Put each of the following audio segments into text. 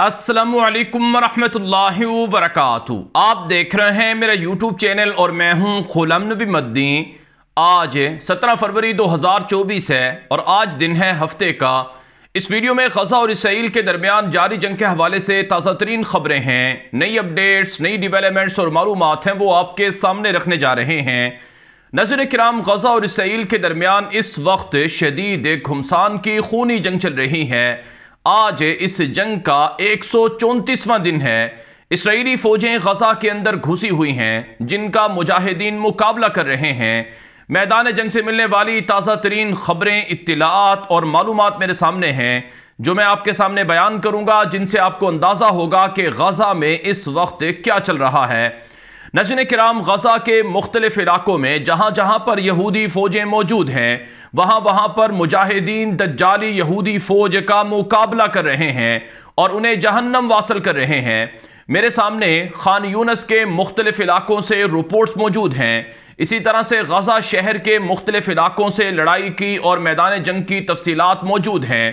असलकम वरहमतुल्लाहि वबरकातु आप देख रहे हैं मेरा यूट्यूब चैनल और मैं हूं खुलम नबी मद्दी आज 17 फरवरी 2024 है और आज दिन है हफ्ते का इस वीडियो में गजा और इसराइल के दरमियान जारी जंग के हवाले से ताज़ा तरीन खबरें हैं नई अपडेट्स नई डिवेलपमेंट्स और मालूम हैं वो आपके सामने रखने जा रहे हैं नजर कराम गजा और इसराइल के दरमियान इस वक्त शदीद घुमसान की खूनी जंग चल रही है आज इस जंग का एक दिन है इसराइली फौजें गजा के अंदर घुसी हुई हैं जिनका मुजाहिदीन मुकाबला कर रहे हैं मैदान जंग से मिलने वाली ताज़ा तरीन खबरें इतलात और मालूम मेरे सामने हैं जो मैं आपके सामने बयान करूंगा जिनसे आपको अंदाज़ा होगा कि गजा में इस वक्त क्या चल रहा है नजन कराम गजा के मुख्तलिफ इलाकों में जहाँ जहाँ पर यहूदी फ़ौजें मौजूद हैं वहाँ वहाँ पर मुजाहिदीन दज्जाली यहूदी फ़ौज का मुकाबला कर रहे हैं और उन्हें जहन्नम वासिल कर रहे हैं मेरे सामने खान यूनस के मुख्तलिफ इलाकों से रिपोर्ट्स मौजूद हैं इसी तरह से गजा शहर के मुख्तलिफ इलाकों से लड़ाई की और मैदान जंग की तफसीत मौजूद हैं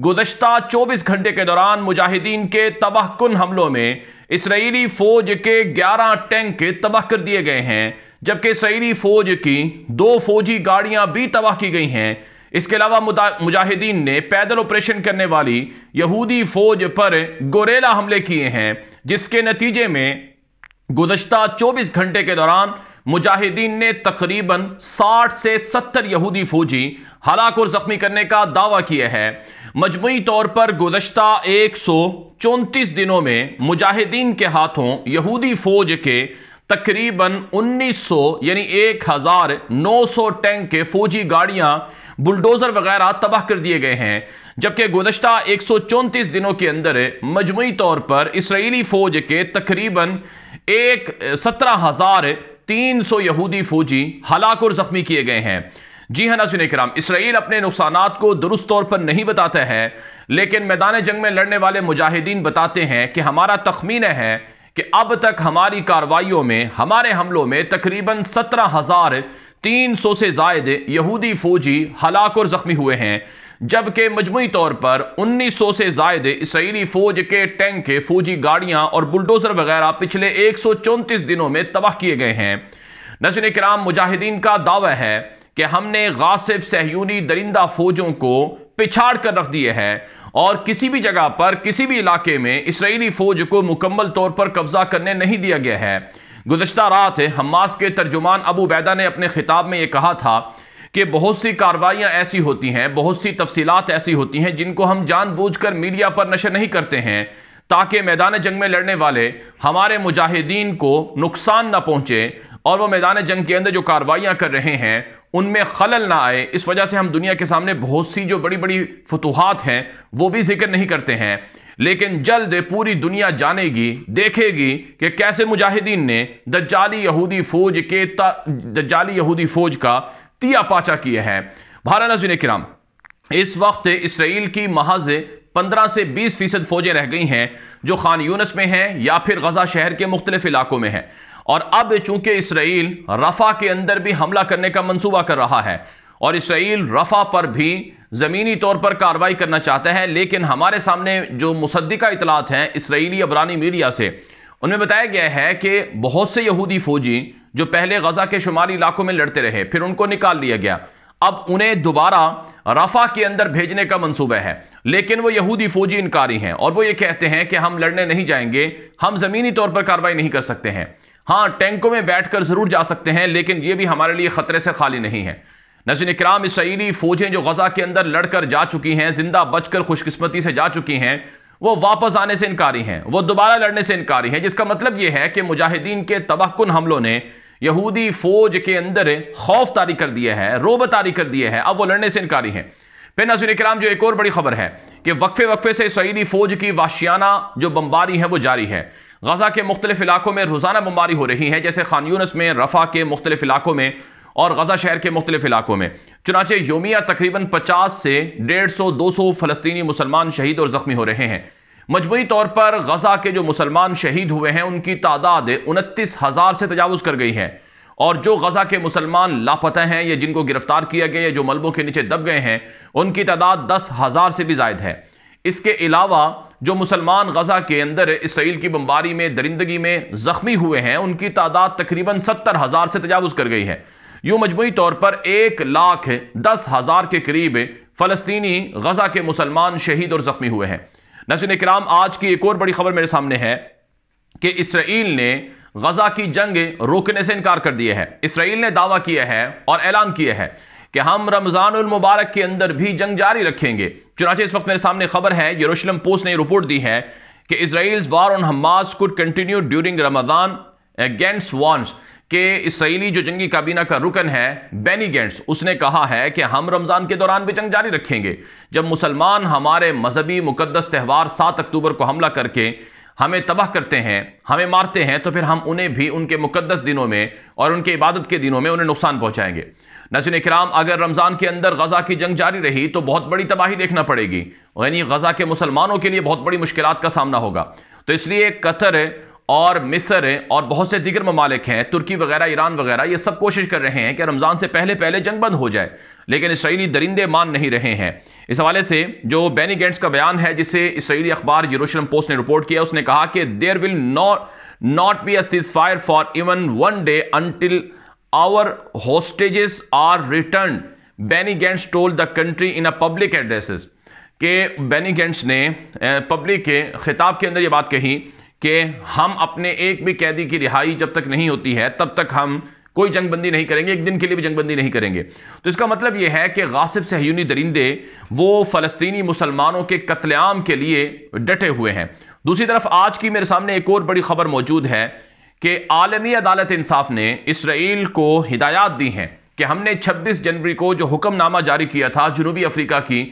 गुजशत 24 घंटे के दौरान मुजाहिदीन के तबाहकुन हमलों में इसराइली फौज के 11 टैंक तबाह कर दिए गए हैं जबकि इसराइली फौज की दो फौजी गाड़ियां भी तबाह की गई हैं इसके अलावा मुजाहिदीन ने पैदल ऑपरेशन करने वाली यहूदी फौज पर गोरेला हमले किए हैं जिसके नतीजे में गुजशत 24 घंटे के दौरान मुजाहिदीन ने तकरीबन 60 से 70 यहूदी फौजी हलाक और जख्मी करने का दावा किया है मजमू तौर पर गुजशत एक दिनों में मुजाहिदीन के हाथों यहूदी फौज के तकरीबन 1900 यानी 1900 टैंक के फौजी गाड़ियां बुलडोजर वगैरह तबाह कर दिए गए हैं जबकि गुजशत एक दिनों के अंदर मजमू तौर पर इसराइली फौज के तकरीबन एक सत्रह हजार तीन सौ यहूदी फौजी हलाक और जख्मी किए गए हैं जी हाँ नाजिन कराम इसराइल अपने नुकसान को दुरुस्त तौर पर नहीं बताता है लेकिन मैदान जंग में लड़ने वाले मुजाहिदीन बताते हैं कि हमारा तखमीन है कि अब तक हमारी कार्रवाइयों में हमारे हमलों में तकरीबन सत्रह हजार तीन सौ से जायद यहूदी फौजी हलाक और जख्मी हुए हैं जबकि मजमू तौर पर 1900 से जायद इसराइली फौज के टैंक फौजी गाड़ियां और बुलडोजर वगैरह पिछले एक सौ चौंतीस दिनों में तबाह किए गए हैं नजर कराम मुजाहिदीन का दावा है कि हमने गासिब सहयूनी दरिंदा फौजों को पिछाड़ कर रख दिए हैं और किसी भी जगह पर किसी भी इलाके में इसराइली फौज को मुकम्मल तौर पर कब्जा करने नहीं दिया गया है गुजशत रात हमास के तर्जुमान अबू बैदा ने अपने खिताब में यह कहा था कि बहुत सी कार्रवाइयाँ ऐसी होती हैं बहुत सी तफसीत ऐसी होती हैं जिनको हम जानबूझकर मीडिया पर नशर नहीं करते हैं ताकि मैदान जंग में लड़ने वाले हमारे मुजाहिदीन को नुकसान ना पहुँचे और वह मैदान जंग के अंदर जो कार्रवाइयाँ कर रहे हैं उनमें खलल ना आए इस वजह से हम दुनिया के सामने बहुत सी जो बड़ी बड़ी फतूहत हैं वो भी जिक्र नहीं करते हैं लेकिन जल्द पूरी दुनिया जानेगी देखेगी कि कैसे मुजाहिदीन ने दज्जाली यहूदी फौज के दज्जाली यहूदी फौज का तिया पाचा किए हैं भारत नजीन कराम इस वक्त इसराइल की महज 15 से 20 फीसद फौजें रह गई हैं जो खान यूनस में हैं या फिर गजा शहर के मुख्तलिफ इलाकों में हैं और अब चूंकि इसराइल रफा के अंदर भी हमला करने का मनसूबा कर रहा है और इसराइल रफा पर भी ज़मीनी तौर पर कार्रवाई करना चाहता है लेकिन हमारे सामने जो मुसदिका इतलात हैं इसराइली अबरानी मीडिया से उनमें बताया गया है कि बहुत से यहूदी फ़ौजी जो पहले गजा के शुमाली इलाकों में लड़ते रहे फिर उनको निकाल लिया गया अब उन्हें दोबारा रफा के अंदर भेजने का मंसूबा है लेकिन वो यहूदी फौजी इनकारी हैं और वो ये कहते हैं कि हम लड़ने नहीं जाएंगे हम ज़मीनी तौर पर कार्रवाई नहीं कर सकते हैं हाँ टैंकों में बैठकर ज़रूर जा सकते हैं लेकिन ये भी हमारे लिए ख़तरे से खाली नहीं है नजर कराम इसराइली फ़ौजें जो गज़ा के अंदर लड़कर जा चुकी हैं ज़िंदा बचकर खुशकस्मती से जा चुकी हैं वो वापस आने से इनकारी हैं वो दोबारा लड़ने से इनकारी हैं जिसका मतलब ये है कि मुजाहिदीन के तबाहकुन हमलों ने यहूदी फौज के अंदर खौफ तारी कर दिया है रोब तारी कर दिया है अब वो लड़ने से इनकारी हैं फिर नाजिन कराम जो एक और बड़ी खबर है कि वक्फे वक्फे से सईदी फौज की वाशियाना जो बम्बारी है वो जारी है गजा के मुख्तलिफ इलाकों में रोज़ाना बम्बारी हो रही है जैसे खान यूनस में रफा के मुख्तलिफ इलाकों में और गजा शहर के मुख्तलिफ इलाकों में चुनाचे योमिया तकरीबन पचास से डेढ़ सौ दो सौ फलस्तनी मुसलमान शहीद और ज़ख्मी हो रहे हैं मजमू तौर पर गजा के जो मुसलमान शहीद हुए हैं उनकी तादाद उनतीस हज़ार से तजावज़ कर गई है और जो गजा के मुसलमान लापता हैं या जिनको गिरफ्तार किया गया या जो मलबों के नीचे दब गए हैं उनकी तादाद दस हज़ार से भी जायद है इसके अलावा जो मुसलमान गजा के अंदर इसराइल की बमबारी में दरिंदगी में ज़ख्मी हुए हैं उनकी तादाद तकरीबन सत्तर हज़ार से तजावज़ कर गई है यूं मजमू तौर पर एक लाख दस हज़ार के करीब फ़लस्तनी गजा के मुसलमान शहीद और ज़ख्मी हुए हैं नसन कराम आज की एक और बड़ी खबर मेरे सामने है कि इसराइल ने गजा की जंग रोकने से इनकार कर दिया है इसराइल ने दावा किया है और ऐलान किया है कि हम रमज़ान मुबारक के अंदर भी जंग जारी रखेंगे चुनाचे इस वक्त मेरे सामने खबर है यरूशलम पोस्ट ने रिपोर्ट दी है कि Israel war on Hamas could continue during Ramzan against warns कि इसराइली जो जंगी काबीना का रुकन है बेनी गेंट्स उसने कहा है कि हम रमज़ान के दौरान भी जंग जारी रखेंगे जब मुसलमान हमारे मजहबी मुकदस त्यौहार सात अक्टूबर को हमला करके हमें तबाह करते हैं हमें मारते हैं तो फिर हम उन्हें भी उनके मुकदस दिनों में और उनके इबादत के दिनों में उन्हें नुकसान पहुंचाएंगे नसन कराम अगर रमज़ान के अंदर गज़ा की जंग जारी रही तो बहुत बड़ी तबाही देखना पड़ेगी यानी गज़ा के मुसलमानों के लिए बहुत बड़ी मुश्किल का सामना होगा तो इसलिए कतर और मिस्र और बहुत से दीगर ममालिक हैं तुर्की वगैरह ईरान वगैरह ये सब कोशिश कर रहे हैं कि रमज़ान से पहले पहले जंग बंद हो जाए लेकिन इसराइली दरिंदे मान नहीं रहे हैं इस हवाले से जो बैनी गेंट्स का बयान है जिसे इसराइली अखबार यरूशलम पोस्ट ने रिपोर्ट किया उसने कहा कि there will not not be a ceasefire for even one day until our hostages are return Benny Gantz told the country in a public address के बैनी गेंट्स ने पब्लिक eh, के खिताब के अंदर ये बात कही कि हम अपने एक भी कैदी की रिहाई जब तक नहीं होती है तब तक हम कोई जंगबंदी नहीं करेंगे एक दिन के लिए भी जंगबंदी नहीं करेंगे तो इसका मतलब यह है कि गासिब सहयूनी दरिंदे वो फ़लस्तनी मुसलमानों के कत्लेम के लिए डटे हुए हैं दूसरी तरफ आज की मेरे सामने एक और बड़ी खबर मौजूद है कि आलमी अदालत इंसाफ ने इसराइल को हिदायत दी हैं कि हमने 26 जनवरी को जो हुक्मनामा जारी किया था जनूबी अफ्रीका की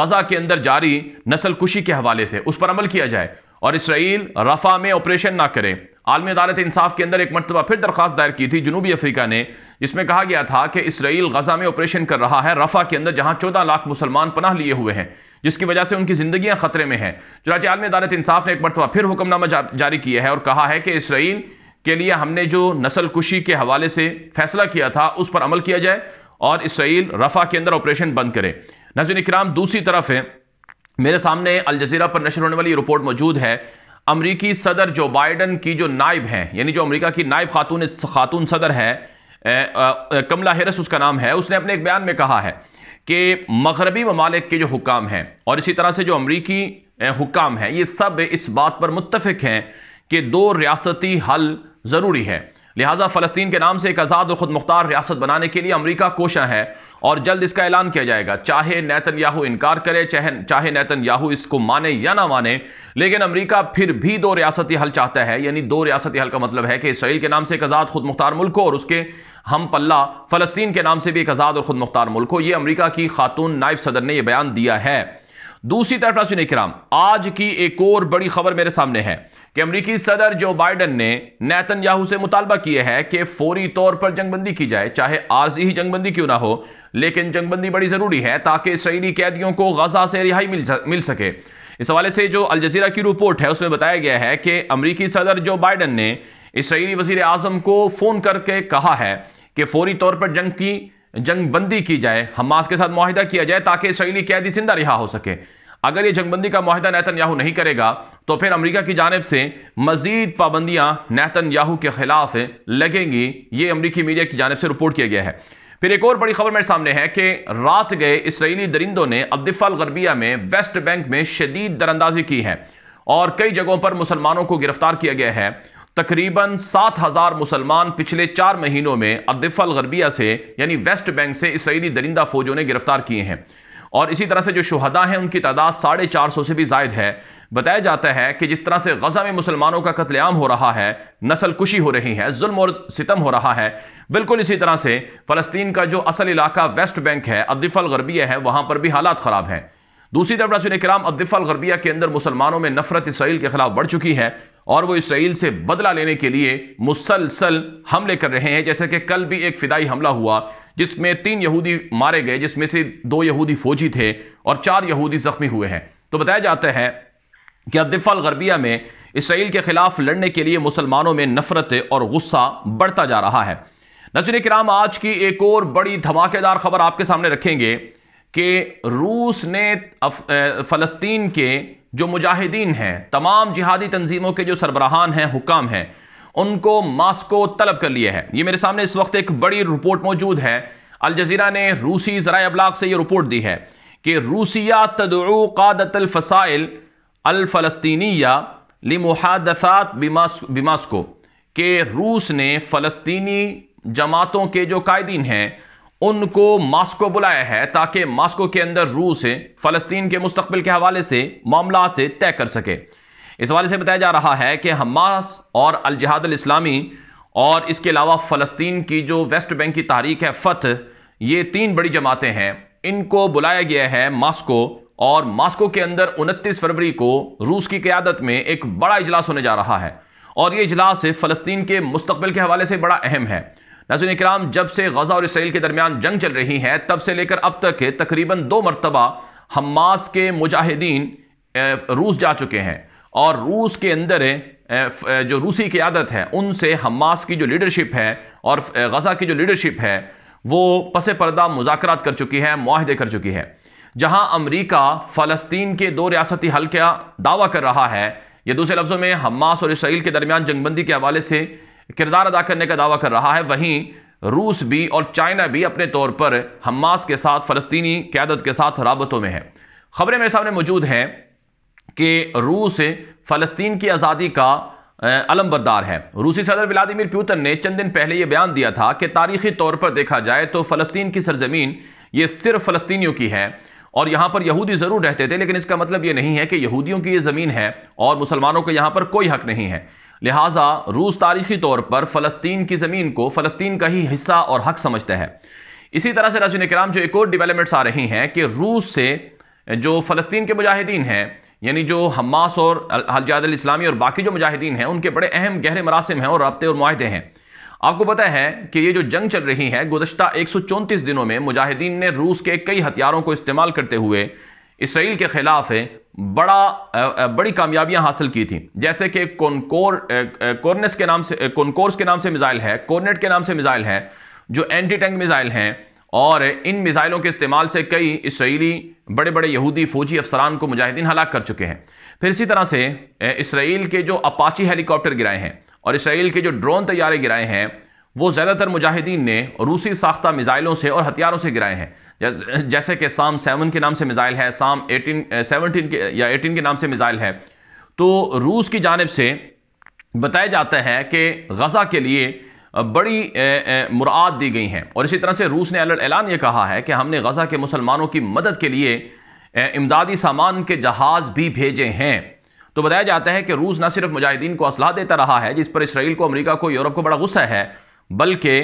गजा के अंदर जारी नस्ल कुशी के हवाले से उस पर अमल किया जाए और इसराइल रफा में ऑपरेशन ना करे आलमी अदालत इंसाफ के अंदर एक मरतबा फिर दरख्वास्त दायर की थी जनूबी अफ्रीका ने जिसमें कहा गया था कि इसराइल गजा में ऑपरेशन कर रहा है रफा के अंदर जहां चौदह लाख मुसलमान पनाह लिए हुए हैं जिसकी वजह से उनकी जिंदगियां खतरे में हैं चुनाचे आलमी अदालत इंसाफ ने एक मरतबा फिर हुक्मनामा जारी किया है और कहा है कि इसराइल के लिए हमने जो नस्ल कुशी के हवाले से फैसला किया था उस पर अमल किया जाए और इसराइल रफा के अंदर ऑपरेशन बंद करे नजर इक्राम दूसरी तरफ है मेरे सामने जजीरा पर नशर होने वाली रिपोर्ट मौजूद है अमरीकी सदर जो बाइडन की जो नायब हैं यानी जो अमरीका की नायब खातून खातून सदर है कमला हेरस उसका नाम है उसने अपने एक बयान में कहा है कि मगरबी ममालिक के जो हुकाम हैं और इसी तरह से जो अमरीकी हुकाम हैं ये सब इस बात पर मुतफिक हैं कि दो रियासती हल ज़रूरी है लिहाजा फ़लस्तीन के नाम से एक आज़ाद और ख़ुद मुख्तार रियासत बनाने के लिए अमरीका कोशा है और जल्द इसका ऐलान किया जाएगा चाहे नैतन याहू इनकार करे चाहे चाहे नैतन याहू इसको माने या ना माने लेकिन अमरीका फिर भी दो रियासती हल चाहता है यानी दो रियासती हल का मतलब है कि इसराइल के नाम से एक आज़ाद खुद मुख्तार मुल्क हो और उसके हम पल्ला फ़लस्तीन के नाम से भी एक आज़ाद और ख़ुद मुख्तार मुल्क हो ये अमरीका की खातून नायब सदर ने यह बयान दिया है दूसरी तरफ नासिन कराम आज की एक और बड़ी खबर मेरे सामने है कि अमरीकी सदर जो बाइडन ने नैतन याहू से मुतालबा किया है कि फौरी तौर पर जंगबंदी की जाए चाहे आज ही जंगबंदी क्यों ना हो लेकिन जंगबंदी बड़ी ज़रूरी है ताकि इसराइली कैदियों को गजा से रिहाई मिल मिल सके इस हवाले से जो अलजीरा की रिपोर्ट है उसमें बताया गया है कि अमरीकी सदर जो बाइडन ने इसराइली वजीर अजम को फ़ोन करके कहा है कि फौरी तौर पर जंग की जंगबंदी की जाए हमास के साथ माहिदा किया जाए ताकि इसराइली कैदी जिंदा रिहा हो सके अगर ये जंगबंदी का माहिदा नैतन याहू नहीं करेगा तो फिर अमरीका की जानब से मजीद पाबंदियाँ नैतन याहू के खिलाफ लगेंगी ये अमरीकी मीडिया की जानब से रिपोर्ट किया गया है फिर एक और बड़ी खबर मेरे सामने है कि रात गए इसराइली दरिंदों ने अब्दिफल गरबिया में वेस्ट बैंक में शदीद दरअंदाजी की है और कई जगहों पर मुसलमानों को गिरफ्तार किया गया है तकरीबन सात हज़ार मुसलमान पिछले चार महीनों में अब्दिफल गरबिया से यानी वेस्ट बैंक से इसराइली दरिंदा फौजों ने गिरफ्तार किए हैं और इसी तरह से जो शहदा हैं उनकी तादाद साढ़े चार सौ से भी जायद है बताया जाता है कि जिस तरह से गजा में मुसलमानों का कत्लेआम हो रहा है नस्ल कुशी हो रही है जुल्म और सितम हो रहा है बिल्कुल इसी तरह से फ़लस्तीन का जो असल इलाका वेस्ट बैंक है अब्दिफल गरबिया है वहां पर भी हालात ख़राब हैं दूसरी तरफ रसूल कराम अब्दिफल गरबिया के अंदर मुसलमानों में नफरत इसराइल के खिलाफ बढ़ चुकी है और वो इसराइल से बदला लेने के लिए मुसलसल हमले कर रहे हैं जैसे कि कल भी एक फिदाई हमला हुआ जिसमें तीन यहूदी मारे गए जिसमें से दो यहूदी फौजी थे और चार यहूदी ज़ख्मी हुए हैं तो बताया जाता है कि अदिफा गरबिया में इसराइल के ख़िलाफ़ लड़ने के लिए मुसलमानों में नफ़रत और गुस्सा बढ़ता जा रहा है नसर कराम आज की एक और बड़ी धमाकेदार खबर आपके सामने रखेंगे कि रूस ने फ़लस्तीन के जो मुजाहिदीन हैं तमाम जिहादी तंजीमों के जो सरबराहान हैं हुकाम हैं उनको मास्को तलब कर लिए हैं ये मेरे सामने इस वक्त एक बड़ी रिपोर्ट मौजूद है अल जजीरा ने रूसी जरा अबलाक से यह रिपोर्ट दी है कि रूसिया तदरू कादत अलफसाइल अलफलस्तीनिया बिमास्को के रूस ने फ़लस्तीनी जमातों के जो कायदीन हैं उनको मास्को बुलाया है ताकि मास्को के अंदर रूस फ़लस्तीन के मुस्तबिल के हवाले से मामला तय कर सके इस हवाले से बताया जा रहा है कि हमास और अलजहाद इस्लामी और इसके अलावा फ़लस्तीन की जो वेस्ट बैंक की तारीख है फ़त ये तीन बड़ी जमातें हैं इनको बुलाया गया है मास्को और मास्को के अंदर उनतीस फरवरी को रूस की क्यादत में एक बड़ा इजलास होने जा रहा है और ये इजलास फ़लस्तीन के मुस्तबिल के हवाले से बड़ा अहम है नजर इक्राम जब से गजा और इसराइल के दरमियान जंग चल रही है तब से लेकर अब तक तकरीबन दो मरतबा हमास के मुजाहिदीन रूस जा चुके हैं और रूस के अंदर जो रूसी की आदत है उनसे हमास की जो लीडरशिप है और गज़ा की जो लीडरशिप है वो पस पर्दा मुजाकर कर चुकी है माहदे कर चुकी है जहां अमरीका फ़लस्तीन के दो रियासती हल का दावा कर रहा है या दूसरे लफ्ज़ों में हमास और इसराइल के दरमियान जंगबंदी के हवाले से किरदार अदा करने का दावा कर रहा है वहीं रूस भी और चाइना भी अपने तौर पर हमास के साथ फ़लस्तीनी क्यादत के साथ राबतों में है खबरें मेरे सामने मौजूद हैं कि रूस फ़लस्तीन की आज़ादी का अलमबरदार है रूसी सदर व्लादिमिर प्यूतन ने चंद दिन पहले यह बयान दिया था कि तारीखी तौर पर देखा जाए तो फ़लस्तीन की सरजमीन ये सिर्फ फ़लस्तियों की है और यहाँ पर यहूदी ज़रूर रहते थे लेकिन इसका मतलब ये नहीं है कि यहूदियों की ये ज़मीन है और मुसलमानों को यहाँ पर कोई हक नहीं है लिहाजा रूस तारीखी तौर पर फ़लस्तीन की ज़मीन को फ़लस्तीन का ही हिस्सा और हक समझता है इसी तरह से राजन कराम जो एक और डिवेलपमेंट्स आ रही हैं कि रूस से जो फ़लस्तीन के मुजाहिदीन हैं यानी जो हमास और हजाद इस्लामी और बाकी जो मुजाहिदीन हैं उनके बड़े अहम गहरे मरासम हैं और रबते और माहदे हैं आपको पता है कि ये जो जंग चल रही है गुजशत एक दिनों में मुजाहिदीन ने रूस के कई हथियारों को इस्तेमाल करते हुए इसराइल के ख़िलाफ़ बड़ा बड़ी कामयाबियां हासिल की थी जैसे कि कॉनकोर कॉर्नस के नाम से कॉनकोर्स के नाम से मिज़ाइल है कॉर्नेट के नाम से मिज़ाइल है जो एंटी टैंक मिज़ाइल हैं और इन मिज़ाइलों के इस्तेमाल से कई इसराइली बड़े बड़े यहूदी फ़ौजी अफसरान को मुजाहिदीन हलाक कर चुके हैं फिर इसी तरह से इसराइल के जो अपाची हेलीकॉप्टर गिराए हैं और इसराइल के जो ड्रोन तैयारे गिराए हैं वो ज़्यादातर मुजाहिदीन ने रूसी साख्ता मिज़ाइलों से और हथियारों से गिराए हैं जैसे कि साम सेवन के नाम से मिज़ाइल है साम एटीन सेवनटीन के या एटीन के नाम से मिज़ाइल है तो रूस की जानब से बताया जाता है कि गज़ा के लिए बड़ी मुराद दी गई हैं और इसी तरह से रूस ने ऐलान ये कहा है कि हमने गज़ा के मुसलमानों की मदद के लिए इमदादी सामान के जहाज़ भी भेजे हैं तो बताया जाता है कि रूस न सिर्फ मुजाहिदीन को असलाह देता रहा है जिस पर इसराइल को अमरीका को यूरोप को बड़ा गुस्सा है बल्कि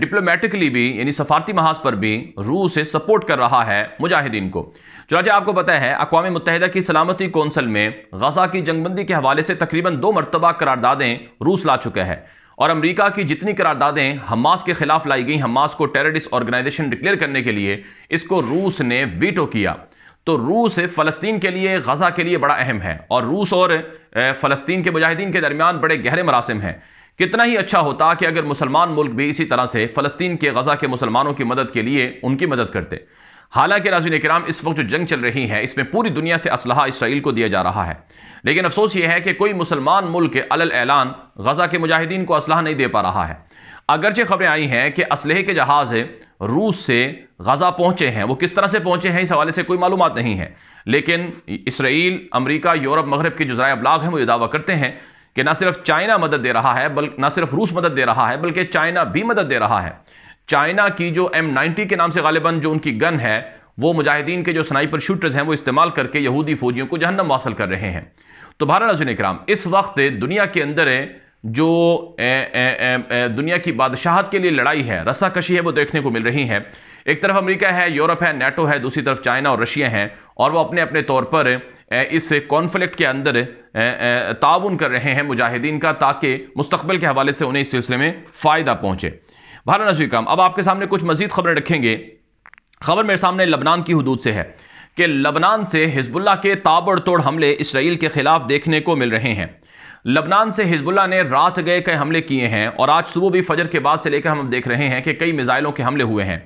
डिप्लोमेटिकली भी यानी सफारती महाज पर भी रूस से सपोर्ट कर रहा है मुजाहिदीन को चुनाचा आपको पता है अकवा मुतहदा की सलामती कौंसल में गजा की जंगबंदी के हवाले से तकरीबन दो मरतबा करारदादें रूस ला चुका है और अमेरिका की जितनी करारदादें हमास के खिलाफ लाई गई हमास को टेररिस्ट ऑर्गेनाइजेशन डिक्लेयर करने के लिए इसको रूस ने वीटो किया तो रूस फ़लस्तीन के लिए गज़ा के लिए बड़ा अहम है और रूस और फ़लस्तीन के मुजाहिदीन के दरमियान बड़े गहरे मरासम हैं कितना ही अच्छा होता कि अगर मुसलमान मुल्क भी इसी तरह से फ़लस्तीन के गज़ा के मुसलमानों की मदद के लिए उनकी मदद करते हालांकि नाजिन कराम इस वक्त जो जंग चल रही है इसमें पूरी दुनिया से असलाह इसराइल को दिया जा रहा है लेकिन अफसोस ये है कि कोई मुसलमान मुल्क ऐलान गजा के मुजाहिदीन को असलाह नहीं दे पा रहा है अगरचे खबरें आई हैं कि असलहे के जहाज़ रूस से गजा पहुंचे हैं वो किस तरह से पहुंचे हैं इस हवाले से कोई मालूम नहीं है लेकिन इसराइल अमरीका यूरोप मगरब के जो ज़रा अबलाग हैं वो ये दावा करते हैं कि ना सिर्फ चाइना मदद दे रहा है बल्कि ना सिर्फ रूस मदद दे रहा है बल्कि चाइना भी मदद दे रहा है चाइना की जो एम नाइन्टी के नाम से गालिबा जो उनकी गन है वो मुजाहिदीन के जो स्नाइपर शूटर्स हैं वो इस्तेमाल करके यहूदी फौजियों को जहन्नम वासल कर रहे हैं तो भारत नजर कराम इस वक्त दुनिया के अंदर जो ए, ए, ए, दुनिया की बादशाहत के लिए लड़ाई है रसाकशी है वो देखने को मिल रही है एक तरफ अमेरिका है यूरोप है नेटो है दूसरी तरफ चाइना और रशिया हैं और वो अपने अपने तौर पर इस कॉन्फ्लिक्ट के अंदर ताउन कर रहे हैं मुजाहिदीन का ताकि मुस्तबिल के हवाले से उन्हें इस सिलसिले में फ़ायदा पहुँचे भारत नजवी काम अब आपके सामने कुछ मजीद खबरें रखेंगे खबर मेरे सामने लबनान की हदूद से है कि लबनान से हिजबुल्ला के ताबड़तोड़ हमले इसराइल के खिलाफ देखने को मिल रहे हैं लबनान से हिजबुल्ला ने रात गए कई हमले किए हैं और आज सुबह भी फजर के बाद से लेकर हम देख रहे हैं कि कई मिज़ाइलों के हमले हुए हैं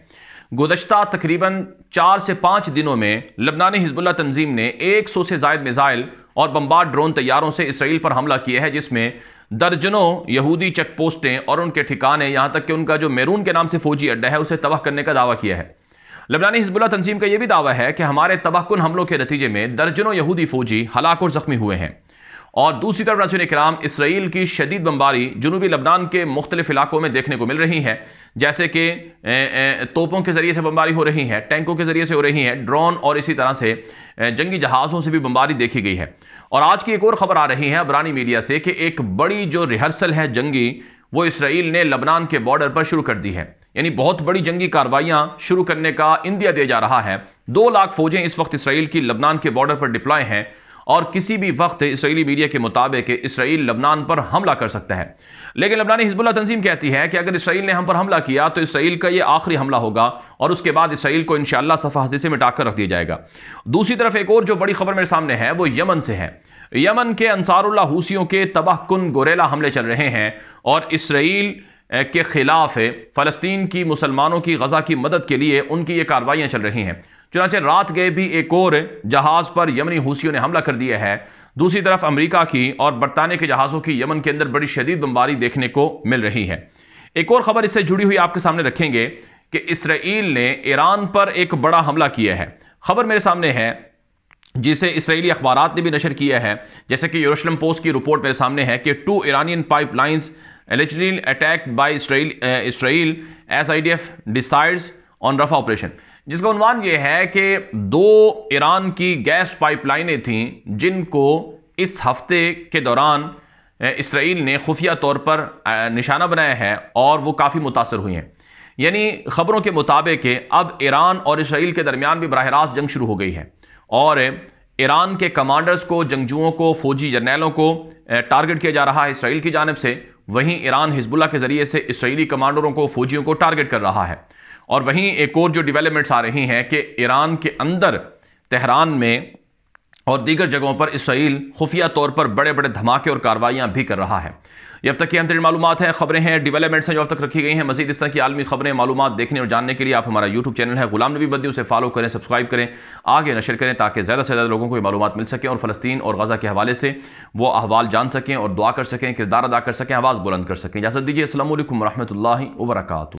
गुजशत तकरीबन चार से पाँच दिनों में लबनानी हिजबुल्ला तंजीम ने एक सौ से जायद मिज़ाइल और बम्बार ड्रोन तैयारों से इसराइल पर हमला किया है जिसमें दर्जनों यहूदी चेक पोस्टें और उनके ठिकाने यहां तक कि उनका जो मेरून के नाम से फौजी अड्डा है उसे तबाह करने का दावा किया है लबनानी हिजबुल्ला तंजीम का यह भी दावा है कि हमारे तबाहकुन हमलों के नतीजे में दर्जनों यहूदी फौजी हलाक और जख्मी हुए हैं और दूसरी तरफ नाजिन कराम इसराइल की शदीद बम्बारी जनूबी लबनान के मुख्तलिफ इलाकों में देखने को मिल रही है जैसे कि तोपों के ज़रिए से बम्बारी हो रही है टैंकों के ज़रिए से हो रही है ड्रोन और इसी तरह से जंगी जहाज़ों से भी बम्बारी देखी गई है और आज की एक और ख़बर आ रही है अबरानी मीडिया से कि एक बड़ी जो रिहर्सल है जंगी वो इसराइल ने लबनान के बॉर्डर पर शुरू कर दी है यानी बहुत बड़ी जंगी कार्रवाइयाँ शुरू करने का इंदिया दिया जा रहा है दो लाख फौजें इस वक्त इसराइल की लबनान के बॉर्डर पर डिप्लॉय हैं और किसी भी वक्त इसराइली मीडिया के मुताबिक इसराइल लबनान पर हमला कर सकता है लेकिन लबनानी हिजबुल्ला तंजीम कहती है कि अगर इसराइल ने हम पर हमला किया तो इसराइल का ये आखिरी हमला होगा और उसके बाद इसराइल को इनशाला सफ़ा से मिटाकर रख दिया जाएगा दूसरी तरफ एक और जो बड़ी खबर मेरे सामने है वो यमन से है यमन के अंसारुल्ला हूसियों के तबाह कन गोरेला हमले चल रहे हैं और इसराइल के ख़िलाफ़ फ़लस्तीन की मुसलमानों की गज़ा की मदद के लिए उनकी ये कार्रवाइयाँ चल रही हैं चुनाचे रात गए भी एक और जहाज पर यमनी हूसियों ने हमला कर दिया है दूसरी तरफ अमरीका की और बरतानिया के जहाज़ों की यमन के अंदर बड़ी शदीद बमबारी देखने को मिल रही है एक और ख़बर इससे जुड़ी हुई आपके सामने रखेंगे कि इसराइल ने ईरान पर एक बड़ा हमला किया है खबर मेरे सामने है जिसे इसराइली अखबार ने भी नशर किया है जैसे कि यूरोशलम पोस्ट की रिपोर्ट मेरे सामने है कि two Iranian pipelines allegedly attack by Israel Israel's I D F decides on Rafah operation जिसका उनवान यह है कि दो ईरान की गैस पाइपलाइनें थीं जिनको इस हफ्ते के दौरान इसराइल ने खुफिया तौर पर निशाना बनाया है और वो काफ़ी मुतासर हुई हैं यानी ख़बरों के मुताबिक अब ईरान और इसराइल के दरमियान भी बरह रास्त जंग शुरू हो गई है और ईरान के कमांडर्स को जंगजुओं को फौजी जर्नैलों को टारगेट किया जा रहा है इसराइल की जानब से वहीं ईरान हिजबुल्ला के ज़रिए से इसराइली कमांडरों को फौजियों को टारगेट कर रहा है और वहीं एक और जो डेवलपमेंट्स आ रही हैं कि ईरान के अंदर तेहरान में और दीगर जगहों पर इसराइल खुफिया तौर पर बड़े बड़े धमाके और कार्रवाइयाँ भी कर रहा है ये अब तक की अंतरिम मालूम हैं खबरें हैं डेवलपमेंट्स हैं जो अब तक रखी गई हैं मजीद इस तरह की आलमी खबरें मालूम देखने और जानने के लिए आप हमारा यूट्यूब चैनल है गुलाम नबी बद्दी उसे फॉलो करें सब्सक्राइब करें आगे नशर करें ताकि ज़्यादा से ज़्यादा लोगों को ये मालूम मिल सकें और फ़लस्तीन और गज़ा के हवाले से वो अहवाल जान सकें और दुआ कर सकें किरदार अदा कर सकें आवाज़ बुलंद कर सकें इजाज़त दीजिए असल वरहमल वर्का